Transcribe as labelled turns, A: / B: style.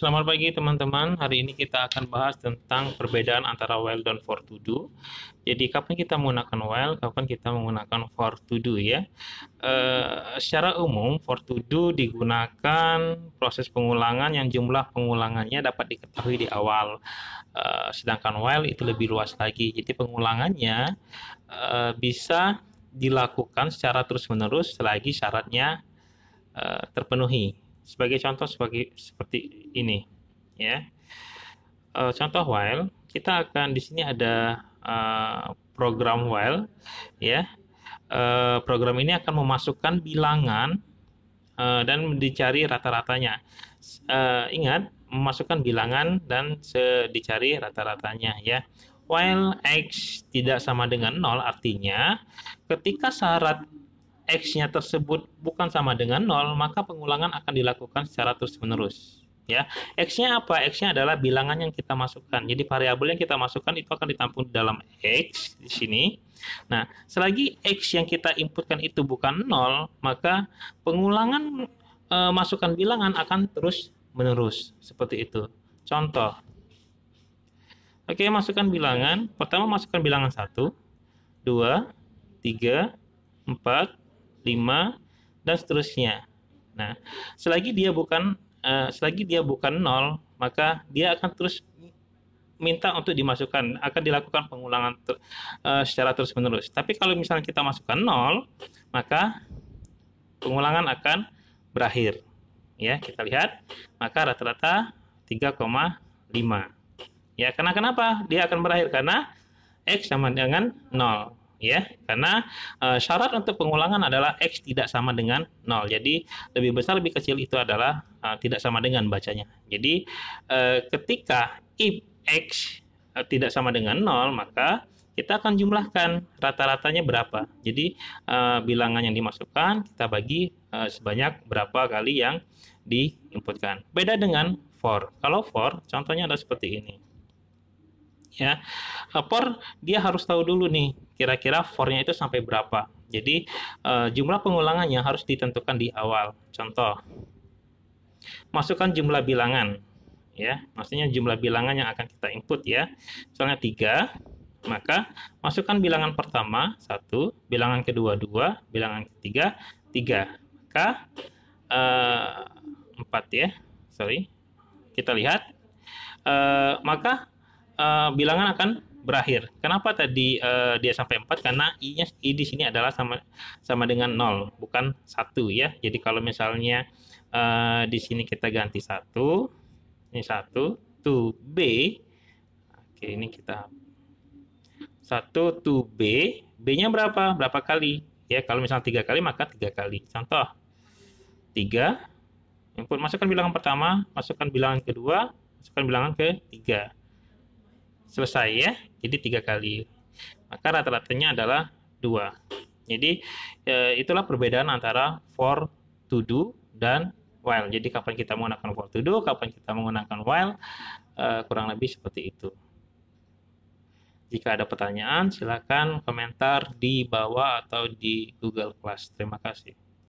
A: Selamat pagi teman-teman. Hari ini kita akan bahas tentang perbedaan antara well dan for to do. Jadi kapan kita menggunakan well, kapan kita menggunakan for to do ya. E, secara umum for to do digunakan proses pengulangan yang jumlah pengulangannya dapat diketahui di awal. E, sedangkan well itu lebih luas lagi. Jadi pengulangannya e, bisa dilakukan secara terus-menerus selagi syaratnya terpenuhi sebagai contoh sebagai seperti ini ya uh, contoh while kita akan di sini ada uh, program while ya uh, program ini akan memasukkan bilangan uh, dan dicari rata-ratanya uh, ingat memasukkan bilangan dan dicari rata-ratanya ya while x tidak sama dengan nol, artinya ketika syarat x-nya tersebut bukan sama dengan 0, maka pengulangan akan dilakukan secara terus-menerus. Ya, x-nya apa? X-nya adalah bilangan yang kita masukkan. Jadi variabel yang kita masukkan itu akan ditampung di dalam x di sini. Nah, selagi x yang kita inputkan itu bukan 0, maka pengulangan e, masukan bilangan akan terus menerus seperti itu. Contoh. Oke, masukkan bilangan. Pertama masukkan bilangan 1, 2, 3, 4, 5 dan seterusnya. Nah, selagi dia bukan uh, selagi dia bukan nol, maka dia akan terus minta untuk dimasukkan, akan dilakukan pengulangan ter, uh, secara terus-menerus. Tapi kalau misalnya kita masukkan nol, maka pengulangan akan berakhir. Ya, kita lihat, maka rata-rata 3,5. Ya, karena kenapa? Dia akan berakhir karena x sama dengan 0 ya karena uh, syarat untuk pengulangan adalah x tidak sama dengan 0 jadi lebih besar lebih kecil itu adalah uh, tidak sama dengan bacanya jadi uh, ketika if x tidak sama dengan 0 maka kita akan jumlahkan rata-ratanya berapa jadi uh, bilangan yang dimasukkan kita bagi uh, sebanyak berapa kali yang diinputkan beda dengan for kalau for contohnya ada seperti ini ya for dia harus tahu dulu nih kira-kira fornya itu sampai berapa. Jadi uh, jumlah pengulangannya harus ditentukan di awal. Contoh, masukkan jumlah bilangan, ya, maksudnya jumlah bilangan yang akan kita input ya. Misalnya tiga, maka masukkan bilangan pertama satu, bilangan kedua dua, bilangan ketiga tiga. Maka uh, empat ya, sorry, kita lihat. Uh, maka uh, bilangan akan berakhir. Kenapa tadi uh, dia sampai 4? Karena i-nya i di sini adalah sama sama dengan 0, bukan 1 ya. Jadi kalau misalnya uh, di sini kita ganti 1, ini 1, to B. Oke, ini kita 1 to B. B-nya berapa? Berapa kali? Ya, kalau misalnya tiga kali maka tiga kali. Contoh 3 input masukkan bilangan pertama, masukkan bilangan kedua, masukkan bilangan ketiga selesai ya. Jadi tiga kali. Maka rata-ratanya adalah dua. Jadi e, itulah perbedaan antara for to do dan while. Jadi kapan kita menggunakan for to do, kapan kita menggunakan while, e, kurang lebih seperti itu. Jika ada pertanyaan, silakan komentar di bawah atau di Google Class. Terima kasih.